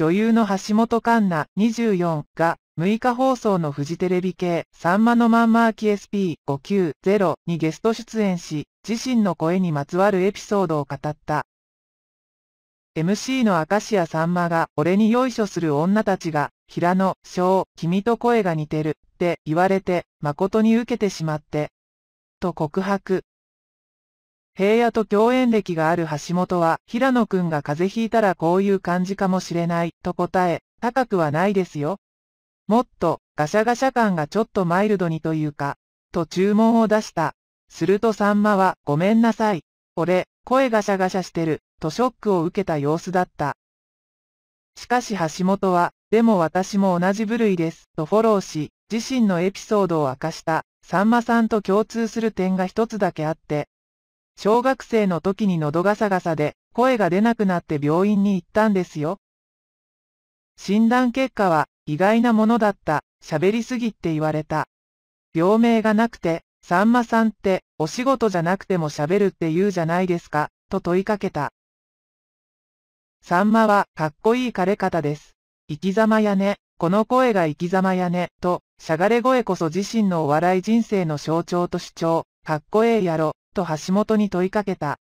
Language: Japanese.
女優の橋本環奈24が6日放送のフジテレビ系さんまのまんまーき SP590 にゲスト出演し、自身の声にまつわるエピソードを語った。MC の明石家さんまが俺によいしょする女たちが、平野、翔、君と声が似てるって言われて、誠に受けてしまって、と告白。平野と共演歴がある橋本は、平野くんが風邪ひいたらこういう感じかもしれない、と答え、高くはないですよ。もっと、ガシャガシャ感がちょっとマイルドにというか、と注文を出した。するとさんまは、ごめんなさい。俺、声ガシャガシャしてる、とショックを受けた様子だった。しかし橋本は、でも私も同じ部類です、とフォローし、自身のエピソードを明かした、さんまさんと共通する点が一つだけあって、小学生の時に喉がサガサで、声が出なくなって病院に行ったんですよ。診断結果は、意外なものだった、喋りすぎって言われた。病名がなくて、さんまさんって、お仕事じゃなくても喋るって言うじゃないですか、と問いかけた。さんまは、かっこいい枯れ方です。生き様やね、この声が生き様やね、と、しゃがれ声こそ自身のお笑い人生の象徴と主張、かっこええやろ、と橋本に問いかけた。